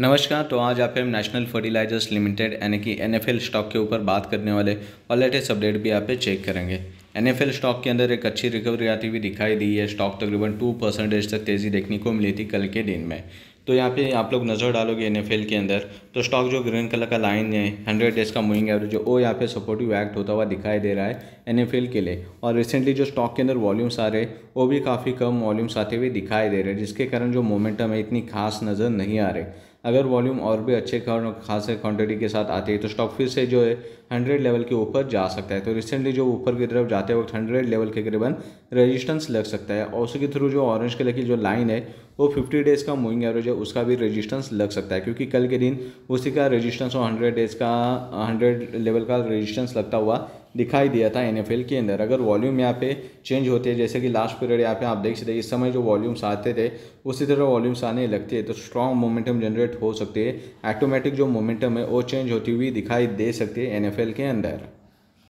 नमस्कार तो आज आप नेशनल फर्टिलाइजर्स लिमिटेड यानी कि एन स्टॉक के ऊपर बात करने वाले और लेटेस्ट अपडेट भी आप चेक करेंगे एन स्टॉक के अंदर एक अच्छी रिकवरी आती हुई दिखाई दी है स्टॉक तकरीबन टू परसेंटेज तक तेज़ी देखने को मिली थी कल के दिन में तो यहाँ पे आप लोग नज़र डालोगे एन के अंदर तो स्टॉक जो ग्रीन कलर का लाइन है हंड्रेड डेज का मूविंग एवरेज जो वो यहाँ पे सपोर्टिव एक्ट होता हुआ दिखाई दे रहा है एन के लिए और रिसेंटली जो स्टॉक के अंदर वॉल्यूम्स आ रहे वो भी काफ़ी कम वॉल्यूम्स आते हुए दिखाई दे रहे हैं जिसके कारण जो मोमेंटम है इतनी खास नज़र नहीं आ रही अगर वॉल्यूम और भी अच्छे खासे क्वान्टिटी के साथ आती है तो स्टॉक फिर से जो है हंड्रेड लेवल के ऊपर जा सकता है तो रिसेंटली जो ऊपर की तरफ जाते वक्त हंड्रेड लेवल के करीबन रेजिस्टेंस लग सकता है और उसके थ्रू जो ऑरेंज कलर की जो लाइन है वो फिफ्टी डेज़ का मूविंग एवरेज है उसका भी रेजिस्टेंस लग सकता है क्योंकि कल के दिन उसी का रजिस्टेंस और हंड्रेड डेज़ का हंड्रेड लेवल का रजिस्टेंस लगता हुआ दिखाई दिया था एन के अंदर अगर वॉल्यूम यहाँ पे चेंज होते हैं जैसे कि लास्ट पीरियड यहाँ पे आप देख सकते हैं इस समय जो वॉल्यूम्स आते थे उसी तरह वॉल्यूम्स आने लगते हैं तो स्ट्रॉन्ग मोमेंटम जनरेट हो सकती है ऑटोमेटिक जो मोमेंटम है वो चेंज होती हुई दिखाई दे सकती है एन के अंदर